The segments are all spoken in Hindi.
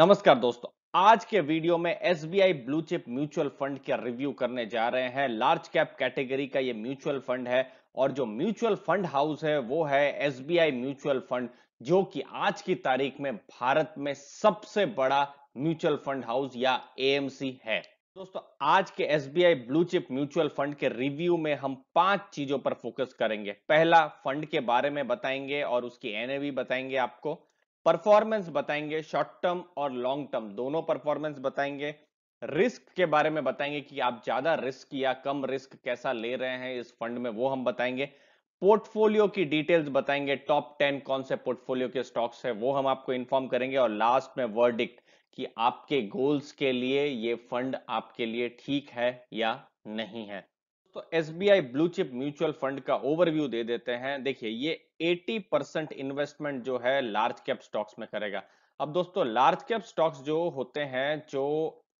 नमस्कार दोस्तों आज के वीडियो में S B I blue chip mutual fund का रिव्यू करने जा रहे हैं लार्ज कैप कैटेगरी का ये म्यूचुअल फंड है और जो म्यूचुअल फंड हाउस है वो है S B I mutual fund जो कि आज की तारीख में भारत में सबसे बड़ा म्यूचुअल फंड हाउस या एएमसी है दोस्तों आज के S B I blue chip mutual fund के रिव्यू में हम पांच चीजों पर फोकस करेंगे पहला फंड के बारे में बताएंगे और उसकी एनएवी बताएंगे आपको परफॉर्मेंस बताएंगे शॉर्ट टर्म और लॉन्ग टर्म दोनों परफॉर्मेंस बताएंगे रिस्क के बारे में बताएंगे कि आप ज्यादा रिस्क या कम रिस्क कैसा ले रहे हैं इस फंड में वो हम बताएंगे पोर्टफोलियो की डिटेल्स बताएंगे टॉप टेन कौन से पोर्टफोलियो के स्टॉक्स है वो हम आपको इन्फॉर्म करेंगे और लास्ट में वर्डिक्ट कि आपके गोल्स के लिए ये फंड आपके लिए ठीक है या नहीं है तो S B I blue chip mutual fund का ओवरव्यू दे देते हैं देखिए ये 80 परसेंट इन्वेस्टमेंट जो है लार्ज कैप स्टॉक्स में करेगा अब दोस्तों लार्ज कैप स्टॉक्स जो होते हैं जो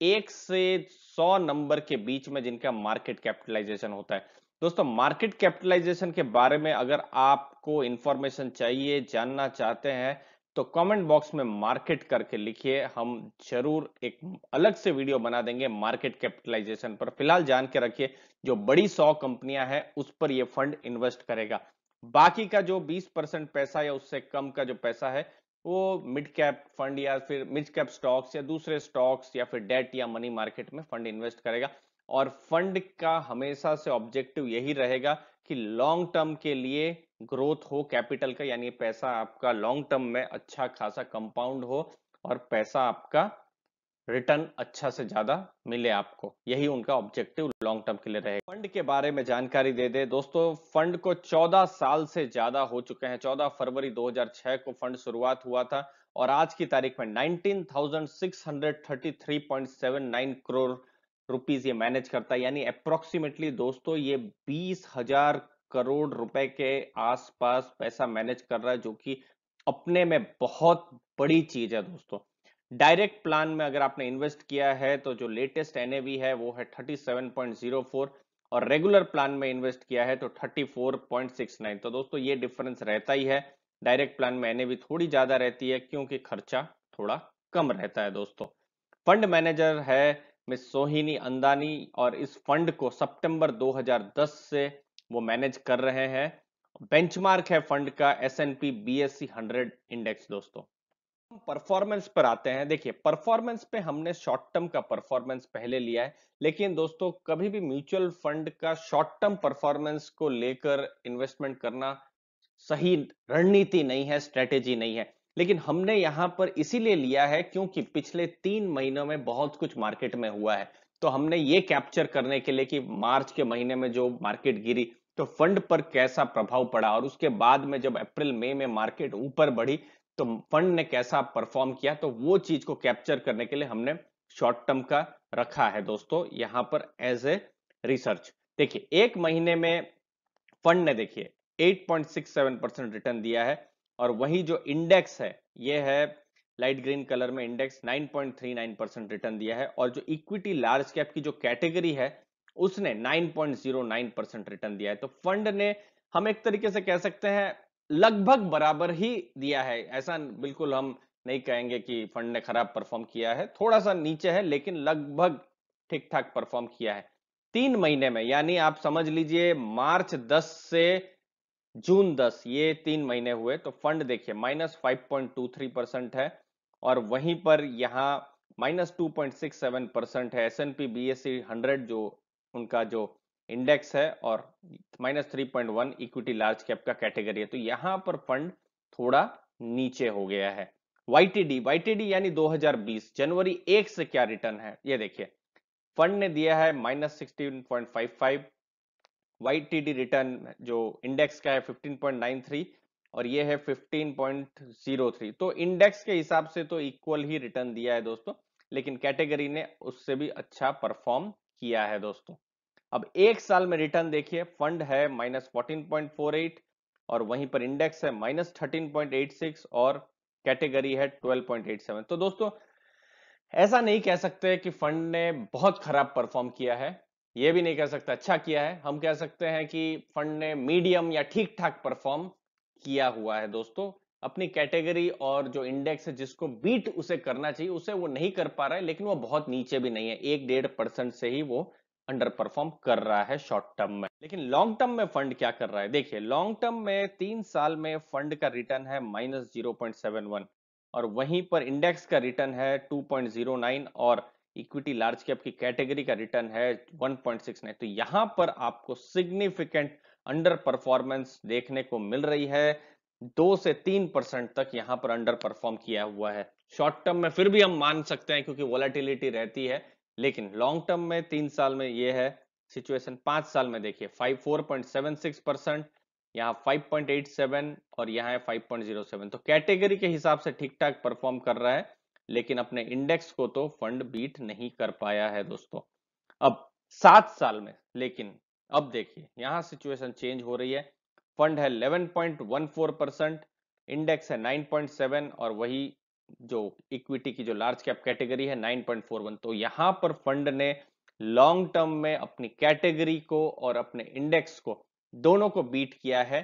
एक से सौ नंबर के बीच में जिनका मार्केट कैपिटलाइजेशन होता है दोस्तों मार्केट कैपिटलाइजेशन के बारे में अगर आपको इंफॉर्मेशन चाहिए जानना चाहते हैं तो कमेंट बॉक्स में मार्केट करके लिखिए हम जरूर एक अलग से वीडियो बना देंगे मार्केट कैपिटलाइजेशन पर फिलहाल जान के रखिए जो बड़ी सौ कंपनियां हैं उस पर यह फंड इन्वेस्ट करेगा बाकी का जो 20 परसेंट पैसा या उससे कम का जो पैसा है वो मिड कैप फंड या फिर मिड कैप स्टॉक्स या दूसरे स्टॉक्स या फिर डेट या मनी मार्केट में फंड इन्वेस्ट करेगा और फंड का हमेशा से ऑब्जेक्टिव यही रहेगा कि लॉन्ग टर्म के लिए ग्रोथ हो कैपिटल का यानी पैसा आपका लॉन्ग टर्म में अच्छा खासा कंपाउंड हो और पैसा आपका रिटर्न अच्छा से ज्यादा मिले आपको यही उनका ऑब्जेक्टिव लॉन्ग टर्म के लिए रहेगा फंड के बारे में जानकारी दे दे दोस्तों फंड को 14 साल से ज्यादा हो चुके हैं 14 फरवरी 2006 को फंड शुरुआत हुआ था और आज की तारीख में 19,633.79 करोड़ रुपीस ये मैनेज करता है यानी अप्रोक्सीमेटली दोस्तों ये बीस हजार करोड़ रुपए के आसपास पैसा मैनेज कर रहा है जो कि अपने में बहुत बड़ी चीज है दोस्तों डायरेक्ट प्लान में अगर आपने इन्वेस्ट किया है तो जो लेटेस्ट एनएवी है वो है थर्टी और रेगुलर प्लान में इन्वेस्ट किया है तो 34.69 तो दोस्तों ये डिफरेंस रहता ही है डायरेक्ट प्लान में एनएवी थोड़ी ज्यादा रहती है क्योंकि खर्चा थोड़ा कम रहता है दोस्तों फंड मैनेजर है मिस सोहिनी अंदानी और इस फंड को सितंबर 2010 से वो मैनेज कर रहे हैं बेंचमार्क है फंड का S N P B S E hundred index दोस्तों परफॉर्मेंस पर आते हैं देखिए परफॉर्मेंस पे हमने शॉर्ट टर्म का परफॉर्मेंस पहले लिया है लेकिन दोस्तों कभी भी म्यूचुअल फंड का शॉर्ट टर्म परफॉर्मेंस को लेकर इन्वेस्टमेंट करना सही रणनीति नहीं है स्ट्रेटेजी नहीं है लेकिन हमने यहां पर इसीलिए लिया है क्योंकि पिछले तीन महीनों में बहुत कुछ मार्केट में हुआ है तो हमने ये कैप्चर करने के लिए कि मार्च के महीने में जो मार्केट गिरी तो फंड पर कैसा प्रभाव पड़ा और उसके बाद में जब अप्रैल मई में मार्केट ऊपर बढ़ी तो फंड ने कैसा परफॉर्म किया तो वो चीज को कैप्चर करने के लिए हमने शॉर्ट टर्म का रखा है दोस्तों यहां पर एज ए रिसर्च देखिए एक महीने में फंड ने देखिए 8.67 परसेंट रिटर्न दिया है और वही जो इंडेक्स है ये है लाइट ग्रीन कलर में इंडेक्स 9.39 परसेंट रिटर्न दिया है और जो इक्विटी लार्ज कैप की जो कैटेगरी है उसने 9.09 परसेंट रिटर्न दिया है तो फंड ने हम एक तरीके से कह सकते हैं लगभग बराबर ही दिया है ऐसा बिल्कुल हम नहीं कहेंगे कि फंड ने खराब परफॉर्म किया है थोड़ा सा नीचे है लेकिन लगभग ठीक ठाक परफॉर्म किया है तीन महीने में यानी आप समझ लीजिए मार्च 10 से जून 10 ये तीन महीने हुए तो फंड देखिए माइनस थ्री परसेंट है और वहीं पर यहाँ minus two point six seven percent है S N P B S E hundred जो उनका जो इंडेक्स है और minus three point one equity large cap का कैटेगरी है तो यहाँ पर फंड थोड़ा नीचे हो गया है Y Y T D T D यानी दो हजार बीस जनवरी एक से क्या रिटर्न है ये देखिए फंड ने दिया है minus sixteen point five five Y T D return जो इंडेक्स का है फिफ्टीन पॉइंट नाइन थ्री और ये है 15.03 तो इंडेक्स के हिसाब से तो इक्वल ही रिटर्न दिया है दोस्तों लेकिन कैटेगरी ने उससे भी अच्छा परफॉर्म किया है दोस्तों अब एक साल में रिटर्न देखिए फंड है माइनस फोर्टीन और वहीं पर इंडेक्स है माइनस थर्टीन और कैटेगरी है 12.87 तो दोस्तों ऐसा नहीं कह सकते कि फंड ने बहुत खराब परफॉर्म किया है यह भी नहीं कह सकता अच्छा किया है हम कह सकते हैं कि फंड ने मीडियम या ठीक ठाक परफॉर्म किया हुआ है दोस्तों अपनी कैटेगरी और जो इंडेक्स है जिसको बीट उसे करना चाहिए उसे वो नहीं कर पा रहा है लेकिन वो बहुत नीचे भी नहीं है एक डेढ़ परसेंट से ही वो अंडर परफॉर्म कर रहा है शॉर्ट टर्म में लेकिन लॉन्ग टर्म में फंड क्या कर रहा है देखिए लॉन्ग टर्म में तीन साल में फंड का रिटर्न है minus zero point seven one और वहीं पर इंडेक्स का रिटर्न है टू पॉइंट जीरो नाइन और इक्विटी लार्ज कैप की कैटेगरी का रिटर्न है वन पॉइंट सिक्स नाइन तो यहां पर आपको सिग्निफिकेंट अंडर परफॉर्मेंस देखने को मिल रही है दो से तीन परसेंट तक यहां पर अंडर परफॉर्म किया हुआ है शॉर्ट टर्म में फिर भी हम मान सकते हैं क्योंकि वॉलेटिलिटी रहती है लेकिन लॉन्ग टर्म में तीन साल में यह है सिचुएशन पांच साल में देखिए five four point seven six percent यहाँ फाइव पॉइंट एट सेवन और यहाँ है फाइव पॉइंट जीरो सेवन तो कैटेगरी के हिसाब से ठीक ठाक परफॉर्म कर रहा है लेकिन अपने इंडेक्स को तो फंड बीट नहीं कर पाया है दोस्तों अब सात साल में लेकिन अब देखिए यहां सिचुएशन चेंज हो रही है फंड है 11.14 परसेंट इंडेक्स है 9.7 और वही जो इक्विटी की जो लार्ज कैप कैटेगरी है 9.41 तो यहां पर फंड ने लॉन्ग टर्म में अपनी कैटेगरी को और अपने इंडेक्स को दोनों को बीट किया है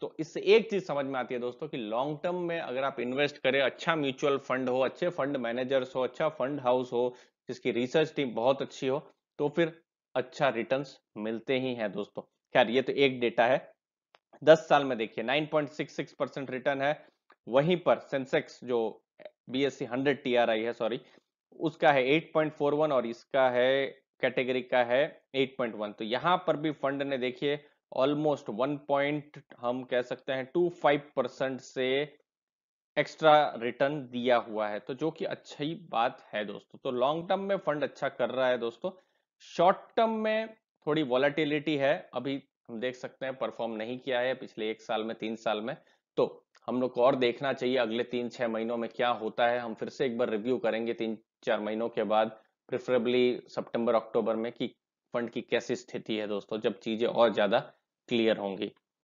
तो इससे एक चीज समझ में आती है दोस्तों कि लॉन्ग टर्म में अगर आप इन्वेस्ट करें अच्छा म्यूचुअल फंड हो अच्छे फंड मैनेजर्स हो अच्छा फंड हाउस हो जिसकी रिसर्च टीम बहुत अच्छी हो तो फिर अच्छा रिटर्न्स मिलते ही हैं दोस्तों खैर ये तो एक डेटा है दस साल में देखिए 9.66 परसेंट रिटर्न है वहीं पर सेंसेक्स जो B S E hundred T R I है सॉरी उसका है 8.41 और इसका है कैटेगरी का है 8.1 तो यहाँ पर भी फंड ने देखिए ऑलमोस्ट 1 पॉइंट हम कह सकते हैं 25 परसेंट से एक्स्ट्रा रिटर्न दिया हुआ है तो जो कि अच्छी बात है दोस्तों तो लॉन्ग टर्म में फंड अच्छा कर रहा है दोस्तों शॉर्ट टर्म में थोड़ी वॉलेटिलिटी है अभी हम देख सकते हैं परफॉर्म नहीं किया है पिछले एक साल में तीन साल में तो हम लोग को और देखना चाहिए अगले तीन छह महीनों में क्या होता है हम फिर से एक बार रिव्यू करेंगे तीन चार महीनों के बाद प्रिफरेबली सितंबर अक्टूबर में कि फंड की कैसी स्थिति है दोस्तों जब चीजें और ज्यादा क्लियर होंगी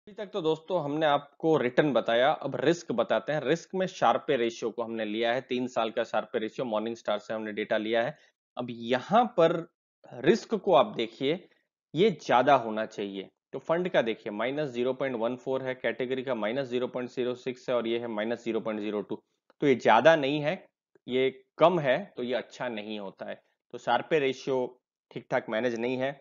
अभी तक तो दोस्तों हमने आपको रिटर्न बताया अब रिस्क बताते हैं रिस्क में शार्पे रेशियो को हमने लिया है तीन साल का शार्पे रेशियो मॉर्निंग स्टार से हमने डेटा लिया है अब यहाँ पर रिस्क को आप देखिए ये ज्यादा होना चाहिए तो फंड का देखिए minus zero point one four है कैटेगरी का minus zero point zero six है और ये है minus zero point zero two तो ये ज्यादा नहीं है ये कम है तो ये अच्छा नहीं होता है तो शार्पे रेशियो ठीक ठाक मैनेज नहीं है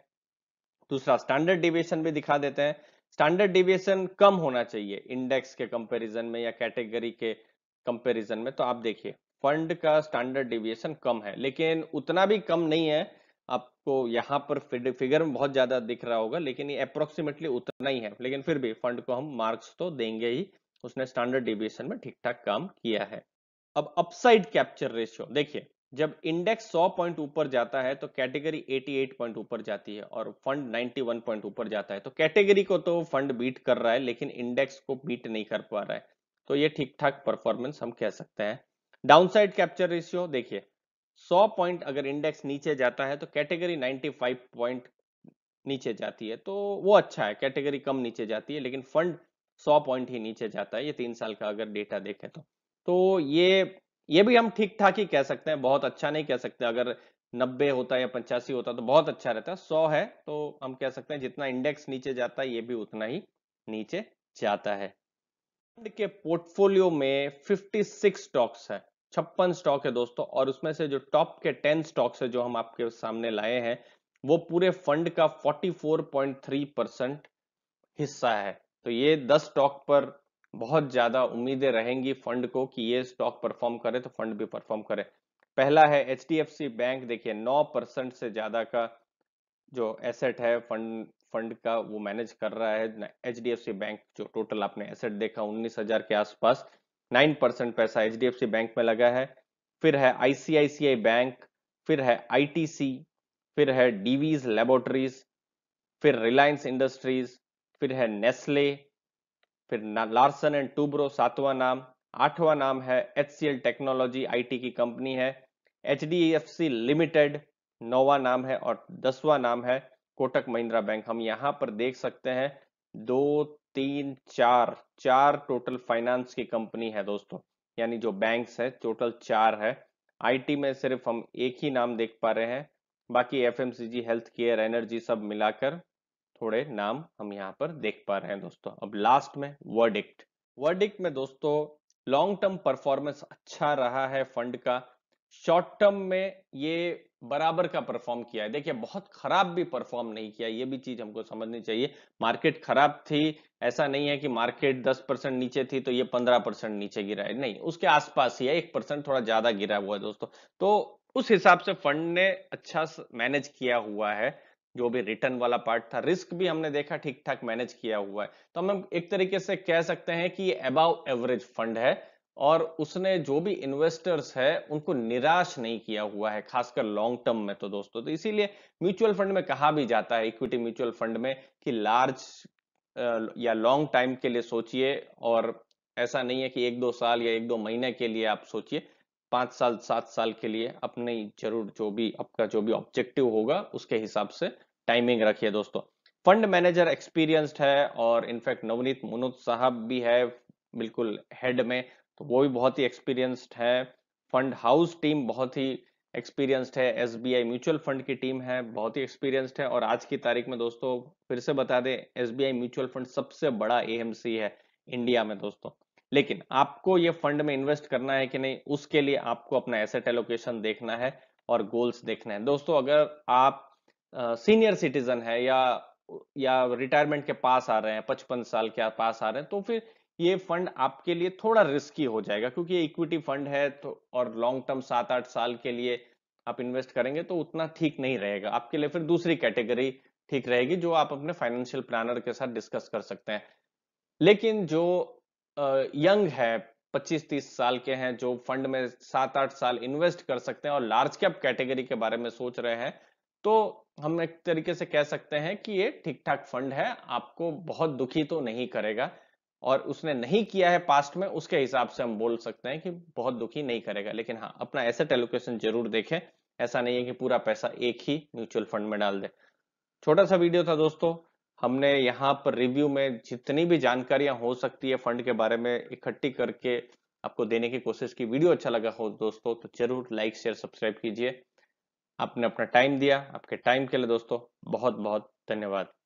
दूसरा स्टैंडर्ड डिविएशन भी दिखा देते हैं स्टैंडर्ड डिविएशन कम होना चाहिए इंडेक्स के कंपेरिजन में या कैटेगरी के कंपेरिजन में तो आप देखिए फंड का स्टैंडर्ड डिविएशन कम है लेकिन उतना भी कम नहीं है आपको यहाँ पर फिगर में बहुत ज्यादा दिख रहा होगा लेकिन ये अप्रोक्सीमेटली उतना ही है लेकिन फिर भी फंड को हम मार्क्स तो देंगे ही उसने स्टैंडर्ड डिविएशन में ठीक ठाक काम किया है अब अपसाइड कैप्चर रेशियो देखिए जब इंडेक्स 100 पॉइंट ऊपर जाता है तो कैटेगरी 88 पॉइंट ऊपर जाती है और फंड 91 पॉइंट ऊपर जाता है तो कैटेगरी को तो फंड बीट कर रहा है लेकिन इंडेक्स को बीट नहीं कर पा रहा है तो ये ठीक ठाक परफॉर्मेंस हम कह सकते हैं डाउनसाइड कैप्चर रेशियो देखिए 100 पॉइंट अगर इंडेक्स नीचे जाता है तो कैटेगरी 95 पॉइंट नीचे जाती है तो वो अच्छा है कैटेगरी कम नीचे जाती है लेकिन फंड 100 पॉइंट ही नीचे जाता है ये तीन साल का अगर डेटा देखें तो तो ये ये भी हम ठीक ठाक ही कह सकते हैं बहुत अच्छा नहीं कह सकते अगर 90 होता या पंचासी होता तो बहुत अच्छा रहता है सौ है तो हम कह सकते हैं जितना इंडेक्स नीचे जाता है ये भी उतना ही नीचे जाता है फंड के पोर्टफोलियो में 56 स्टॉक्स है छप्पन स्टॉक है दोस्तों और उसमें से जो टॉप के टेन स्टॉक्स है जो हम आपके सामने लाए हैं वो पूरे फंड का 44.3 परसेंट हिस्सा है तो ये 10 स्टॉक पर बहुत ज्यादा उम्मीदें रहेंगी फंड को कि ये स्टॉक परफॉर्म करे तो फंड भी परफॉर्म करे पहला है एच बैंक देखिए 9 परसेंट से ज्यादा का जो एसेट है फंड फंड का वो मैनेज कर रहा है एच बैंक जो टोटल आपने एसेट देखा उन्नीस हजार के आसपास नाइन परसेंट पैसा एच बैंक में लगा है फिर है आईसीआईसीआई बैंक फिर है आईटीसी फिर है डीवीज लेबोरेटरीज फिर रिलायंस इंडस्ट्रीज फिर है नेस्ले फिर लार्सन एंड टूब्रो सातवां नाम आठवां नाम है एच टेक्नोलॉजी आईटी की कंपनी है एच लिमिटेड नौवा नाम है और दसवां नाम है कोटक महिंद्रा बैंक हम यहां पर देख सकते हैं दो तीन चार चार टोटल फाइनेंस की कंपनी है दोस्तों यानी जो बैंक्स है टोटल चार है आईटी में सिर्फ हम एक ही नाम देख पा रहे हैं बाकी एफएमसीजी हेल्थ केयर एनर्जी सब मिलाकर थोड़े नाम हम यहाँ पर देख पा रहे हैं दोस्तों अब लास्ट में वर्डिक्ट वर्डिक्ट में दोस्तों लॉन्ग टर्म परफॉर्मेंस अच्छा रहा है फंड का शॉर्ट टर्म में ये बराबर का परफॉर्म किया है देखिए बहुत खराब भी परफॉर्म नहीं किया ये भी चीज हमको समझनी चाहिए मार्केट खराब थी ऐसा नहीं है कि मार्केट 10 परसेंट नीचे थी तो ये 15 परसेंट नीचे गिरा है नहीं उसके आसपास ही है एक परसेंट थोड़ा ज्यादा गिरा हुआ है दोस्तों तो उस हिसाब से फंड ने अच्छा मैनेज किया हुआ है जो भी रिटर्न वाला पार्ट था रिस्क भी हमने देखा ठीक ठाक मैनेज किया हुआ है तो हम एक तरीके से कह सकते हैं कि ये अबाव एवरेज फंड है और उसने जो भी इन्वेस्टर्स है उनको निराश नहीं किया हुआ है खासकर लॉन्ग टर्म में तो दोस्तों तो इसीलिए म्यूचुअल फंड में कहा भी जाता है इक्विटी म्यूचुअल फंड में कि लार्ज या लॉन्ग टाइम के लिए सोचिए और ऐसा नहीं है कि एक दो साल या एक दो महीने के लिए आप सोचिए पांच साल सात साल के लिए अपने जरूर जो भी आपका जो भी ऑब्जेक्टिव होगा उसके हिसाब से टाइमिंग रखिए दोस्तों फंड मैनेजर एक्सपीरियंस्ड है और इनफैक्ट नवनीत मुनोद साहब भी है बिल्कुल हेड में तो वो भी बहुत ही एक्सपीरियंस्ड है फंड हाउस टीम बहुत ही एक्सपीरियंस्ड है एस म्यूचुअल फंड की टीम है बहुत ही एक्सपीरियंस्ड है और आज की तारीख में दोस्तों फिर से बता दें एस म्यूचुअल फंड सबसे बड़ा ए है इंडिया में दोस्तों लेकिन आपको ये फंड में इन्वेस्ट करना है कि नहीं उसके लिए आपको अपना एसेट एलोकेशन देखना है और गोल्स देखना है दोस्तों अगर आप सीनियर सिटीजन है या या रिटायरमेंट के पास आ रहे हैं पचपन साल के पास आ रहे हैं तो फिर ये फंड आपके लिए थोड़ा रिस्की हो जाएगा क्योंकि इक्विटी फंड है तो और लॉन्ग टर्म सात आठ साल के लिए आप इन्वेस्ट करेंगे तो उतना ठीक नहीं रहेगा आपके लिए फिर दूसरी कैटेगरी ठीक रहेगी जो आप अपने फाइनेंशियल प्लानर के साथ डिस्कस कर सकते हैं लेकिन जो यंग है 25-30 साल के हैं जो फंड में सात आठ साल इन्वेस्ट कर सकते हैं और लार्ज कैप कैटेगरी के बारे में सोच रहे हैं तो हम एक तरीके से कह सकते हैं कि ये ठीक ठाक फंड है आपको बहुत दुखी तो नहीं करेगा और उसने नहीं किया है पास्ट में उसके हिसाब से हम बोल सकते हैं कि बहुत दुखी नहीं करेगा लेकिन हाँ अपना एसेट एलोकेशन जरूर देखें ऐसा नहीं है कि पूरा पैसा एक ही म्यूचुअल फंड में डाल दे छोटा सा वीडियो था दोस्तों हमने यहाँ पर रिव्यू में जितनी भी जानकारियां हो सकती है फंड के बारे में इकट्ठी करके आपको देने की कोशिश की वीडियो अच्छा लगा हो दोस्तों तो जरूर लाइक शेयर सब्सक्राइब कीजिए आपने अपना टाइम दिया आपके टाइम के लिए दोस्तों बहुत बहुत धन्यवाद